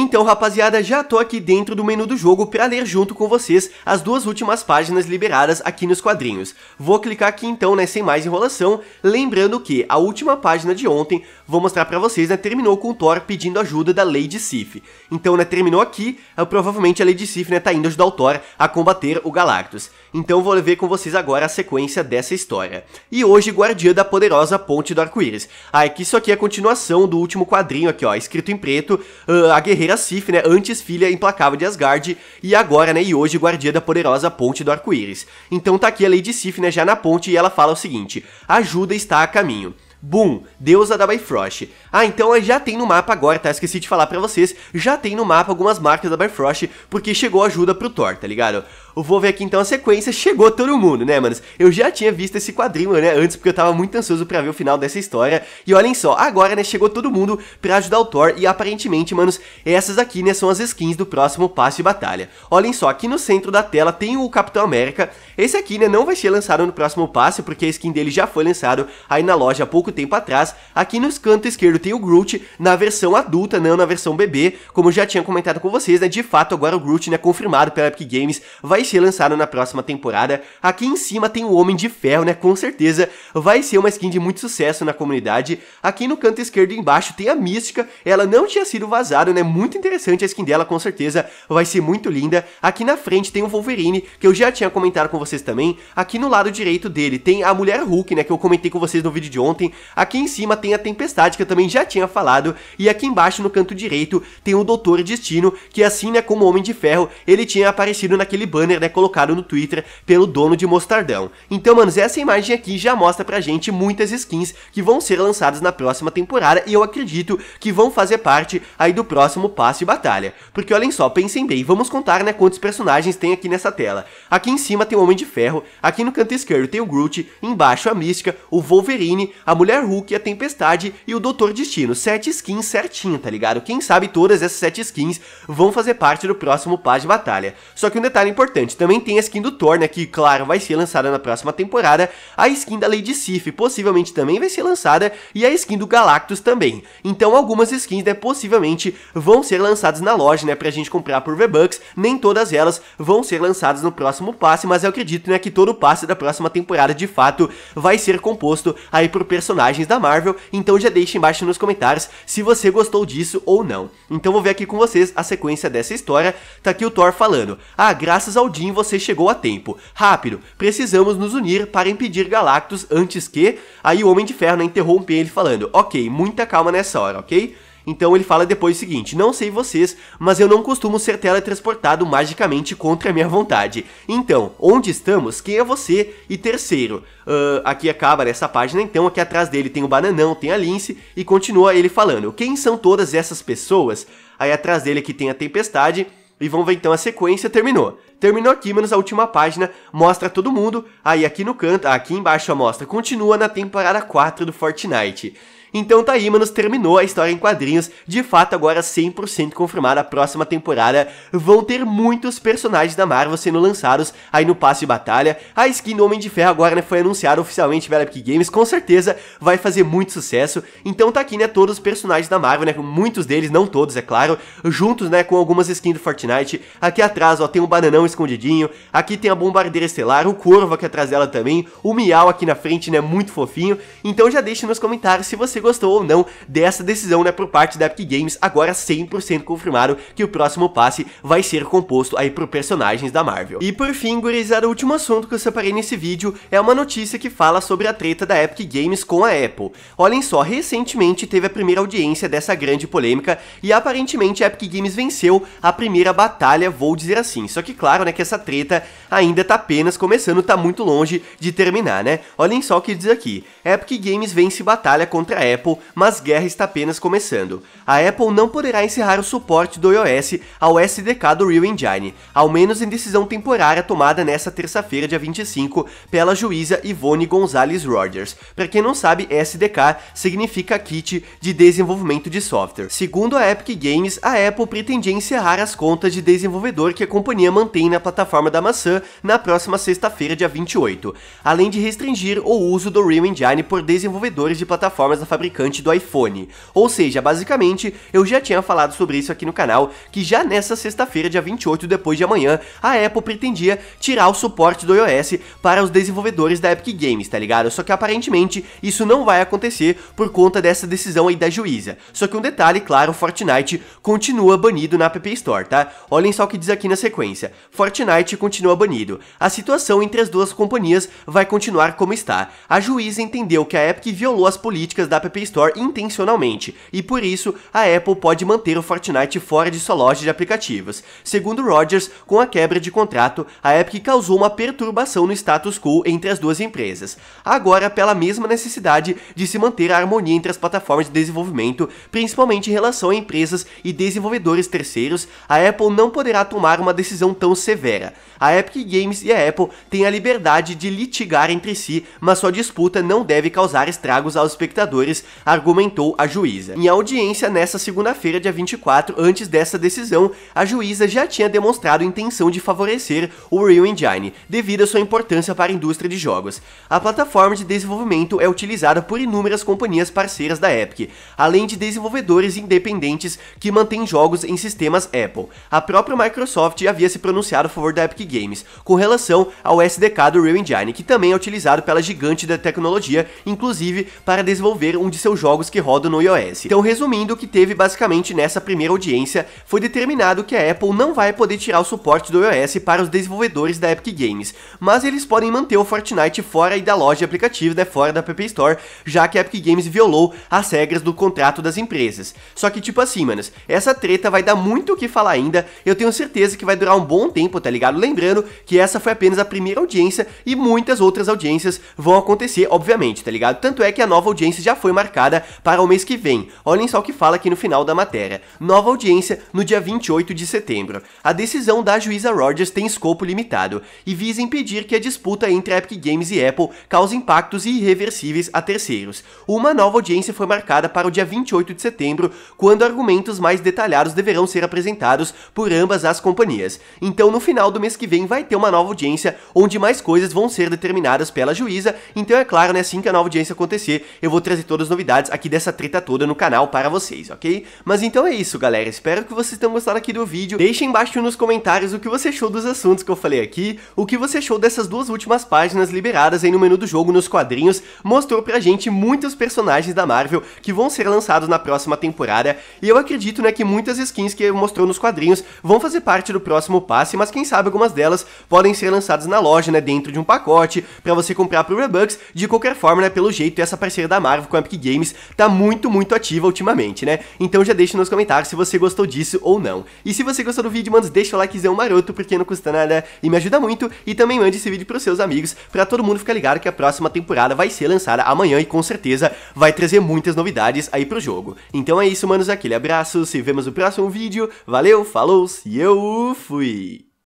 Então, rapaziada, já tô aqui dentro do menu do jogo para ler junto com vocês as duas últimas páginas liberadas aqui nos quadrinhos. Vou clicar aqui então, né, sem mais enrolação, lembrando que a última página de ontem, vou mostrar para vocês, né, terminou com o Thor pedindo ajuda da Lady Sif. Então, né, terminou aqui, eh, provavelmente a Lady Sif, né, tá indo ajudar o Thor a combater o Galactus. Então, vou ver com vocês agora a sequência dessa história. E hoje, Guardiã da Poderosa Ponte do Arco-Íris. Ah, é que isso aqui é a continuação do último quadrinho aqui, ó, escrito em preto, uh, a guerreira guerreira Sif, né, antes filha implacável de Asgard, e agora, né, e hoje guardiã da poderosa Ponte do Arco-Íris. Então tá aqui a Lady Sif, né, já na ponte, e ela fala o seguinte, ajuda está a caminho. Boom, deusa da Bifrost. Ah, então já tem no mapa agora, tá? Esqueci de falar pra vocês, já tem no mapa algumas marcas da Bifrost, porque chegou ajuda pro Thor, tá ligado? vou ver aqui então é a sequência. Chegou todo mundo, né, manos? Eu já tinha visto esse quadrinho, né, antes, porque eu tava muito ansioso pra ver o final dessa história. E olhem só, agora, né, chegou todo mundo pra ajudar o Thor. E aparentemente, manos, essas aqui, né, são as skins do próximo passe de batalha. Olhem só, aqui no centro da tela tem o Capitão América. Esse aqui, né, não vai ser lançado no próximo passe, porque a skin dele já foi lançado aí na loja há pouco tempo atrás. Aqui no canto esquerdo tem o Groot na versão adulta, não na versão bebê. Como eu já tinha comentado com vocês, né, de fato agora o Groot, né, confirmado pela Epic Games, vai ser lançado na próxima temporada. Aqui em cima tem o Homem de Ferro, né? Com certeza vai ser uma skin de muito sucesso na comunidade. Aqui no canto esquerdo embaixo tem a Mística, ela não tinha sido vazada, né? Muito interessante a skin dela, com certeza vai ser muito linda. Aqui na frente tem o Wolverine, que eu já tinha comentado com vocês também. Aqui no lado direito dele tem a Mulher Hulk, né? Que eu comentei com vocês no vídeo de ontem. Aqui em cima tem a Tempestade, que eu também já tinha falado. E aqui embaixo no canto direito tem o Doutor Destino, que assim, né? Como Homem de Ferro, ele tinha aparecido naquele banner banner né, colocado no Twitter pelo dono de Mostardão. Então, manos, essa imagem aqui já mostra pra gente muitas skins que vão ser lançadas na próxima temporada e eu acredito que vão fazer parte aí do próximo passo de batalha. Porque olhem só, pensem bem, vamos contar né, quantos personagens tem aqui nessa tela. Aqui em cima tem o Homem de Ferro, aqui no canto esquerdo tem o Groot, embaixo a Mística, o Wolverine, a Mulher Hulk, a Tempestade e o Doutor Destino. Sete skins certinho, tá ligado? Quem sabe todas essas sete skins vão fazer parte do próximo passo de batalha. Só que um detalhe importante, importante, também tem a skin do Thor, né, que claro, vai ser lançada na próxima temporada, a skin da Lady Sif possivelmente também vai ser lançada e a skin do Galactus também. Então algumas skins, né, possivelmente vão ser lançadas na loja, né, pra gente comprar por V-Bucks, nem todas elas vão ser lançadas no próximo passe, mas eu acredito, né, que todo o passe da próxima temporada de fato vai ser composto aí por personagens da Marvel, então já deixe embaixo nos comentários se você gostou disso ou não. Então vou ver aqui com vocês a sequência dessa história, tá aqui o Thor falando, ah, graças ao Claudinho, você chegou a tempo. Rápido, precisamos nos unir para impedir Galactus antes que... Aí o Homem de Ferro né, interrompe ele falando, ok, muita calma nessa hora, ok? Então ele fala depois o seguinte: Não sei vocês, mas eu não costumo ser teletransportado magicamente contra a minha vontade. Então, onde estamos? Quem é você? E terceiro, uh, aqui acaba nessa página, então aqui atrás dele tem o Bananão, tem a Lince, e continua ele falando: Quem são todas essas pessoas? Aí atrás dele aqui tem a Tempestade. E vamos ver então a sequência, terminou. Terminou aqui, menos a última página, mostra todo mundo, aí aqui no canto, aqui embaixo a mostra, continua na temporada 4 do Fortnite. Então tá aí, manos, terminou a história em quadrinhos, de fato agora 100% confirmada a próxima temporada. Vão ter muitos personagens da Marvel sendo lançados aí no passe de batalha. A skin do Homem de Ferro agora né, foi anunciada oficialmente pela Epic Games, com certeza vai fazer muito sucesso. Então tá aqui, né, todos os personagens da Marvel, né, muitos deles, não todos, é claro, juntos, né, com algumas skins do Fortnite. Aqui atrás, ó, tem um bananão escondidinho, aqui tem a Bombardeira Estelar, o Corvo aqui atrás dela também, o Miau aqui na frente, né, muito fofinho. Então já deixe nos comentários se você você gostou ou não dessa decisão né, por parte da Epic Games, agora 100% confirmado que o próximo passe vai ser composto aí por personagens da Marvel. E por fim, gurizada, o último assunto que eu separei nesse vídeo é uma notícia que fala sobre a treta da Epic Games com a Apple. Olhem só, recentemente teve a primeira audiência dessa grande polêmica e aparentemente a Epic Games venceu a primeira batalha, vou dizer assim. Só que claro, né, que essa treta ainda tá apenas começando, tá muito longe de terminar, né? Olhem só o que diz aqui. Epic Games vence batalha contra a Apple, mas guerra está apenas começando. A Apple não poderá encerrar o suporte do iOS ao SDK do Real Engine, ao menos em decisão temporária tomada nesta terça-feira, dia 25, pela juíza Ivone Gonzalez Rogers. Para quem não sabe, SDK significa Kit de Desenvolvimento de Software. Segundo a Epic Games, a Apple pretendia encerrar as contas de desenvolvedor que a companhia mantém na plataforma da maçã na próxima sexta-feira, dia 28, além de restringir o uso do Real Engine por desenvolvedores de plataformas da família fabricante do iPhone. Ou seja, basicamente, eu já tinha falado sobre isso aqui no canal, que já nessa sexta-feira, dia 28 depois de amanhã, a Apple pretendia tirar o suporte do iOS para os desenvolvedores da Epic Games, tá ligado? Só que aparentemente isso não vai acontecer por conta dessa decisão aí da juíza. Só que um detalhe, claro, Fortnite continua banido na App Store, tá? Olhem só o que diz aqui na sequência. Fortnite continua banido. A situação entre as duas companhias vai continuar como está. A juíza entendeu que a Epic violou as políticas da App App Store intencionalmente, e por isso a Apple pode manter o Fortnite fora de sua loja de aplicativos. Segundo Rogers, com a quebra de contrato, a Epic causou uma perturbação no status quo entre as duas empresas, agora pela mesma necessidade de se manter a harmonia entre as plataformas de desenvolvimento, principalmente em relação a empresas e desenvolvedores terceiros, a Apple não poderá tomar uma decisão tão severa. A Epic Games e a Apple têm a liberdade de litigar entre si, mas sua disputa não deve causar estragos aos espectadores argumentou a juíza. Em audiência nessa segunda-feira, dia 24, antes dessa decisão, a juíza já tinha demonstrado intenção de favorecer o Real Engine, devido à sua importância para a indústria de jogos. A plataforma de desenvolvimento é utilizada por inúmeras companhias parceiras da Epic, além de desenvolvedores independentes que mantêm jogos em sistemas Apple. A própria Microsoft havia se pronunciado a favor da Epic Games com relação ao SDK do Real Engine, que também é utilizado pela gigante da tecnologia, inclusive para desenvolver um um de seus jogos que rodam no iOS. Então, resumindo, o que teve basicamente nessa primeira audiência foi determinado que a Apple não vai poder tirar o suporte do iOS para os desenvolvedores da Epic Games, mas eles podem manter o Fortnite fora da loja de aplicativos, né, fora da App Store, já que a Epic Games violou as regras do contrato das empresas. Só que, tipo assim, manos, essa treta vai dar muito o que falar ainda, eu tenho certeza que vai durar um bom tempo, tá ligado? Lembrando que essa foi apenas a primeira audiência e muitas outras audiências vão acontecer, obviamente, tá ligado? Tanto é que a nova audiência já foi marcada para o mês que vem. Olhem só o que fala aqui no final da matéria. Nova audiência no dia 28 de setembro. A decisão da juíza Rogers tem escopo limitado e visa impedir que a disputa entre a Epic Games e Apple cause impactos irreversíveis a terceiros. Uma nova audiência foi marcada para o dia 28 de setembro, quando argumentos mais detalhados deverão ser apresentados por ambas as companhias. Então, no final do mês que vem, vai ter uma nova audiência onde mais coisas vão ser determinadas pela juíza. Então, é claro, né, assim que a nova audiência acontecer, eu vou trazer todo todas as novidades aqui dessa treta toda no canal para vocês, ok? Mas então é isso, galera. Espero que vocês tenham gostado aqui do vídeo. Deixem embaixo nos comentários o que você achou dos assuntos que eu falei aqui, o que você achou dessas duas últimas páginas liberadas aí no menu do jogo nos quadrinhos. Mostrou pra gente muitos personagens da Marvel que vão ser lançados na próxima temporada e eu acredito, né, que muitas skins que mostrou nos quadrinhos vão fazer parte do próximo passe, mas quem sabe algumas delas podem ser lançadas na loja, né, dentro de um pacote para você comprar pro Robux. De qualquer forma, né, pelo jeito essa parceria da Marvel com a Topic Games tá muito, muito ativa ultimamente, né? Então já deixa nos comentários se você gostou disso ou não. E se você gostou do vídeo, mano, deixa o likezão maroto, porque não custa nada e me ajuda muito. E também mande esse vídeo pros seus amigos, pra todo mundo ficar ligado que a próxima temporada vai ser lançada amanhã e com certeza vai trazer muitas novidades aí pro jogo. Então é isso, manos, aquele abraço, se vemos no próximo vídeo, valeu, falou e eu fui!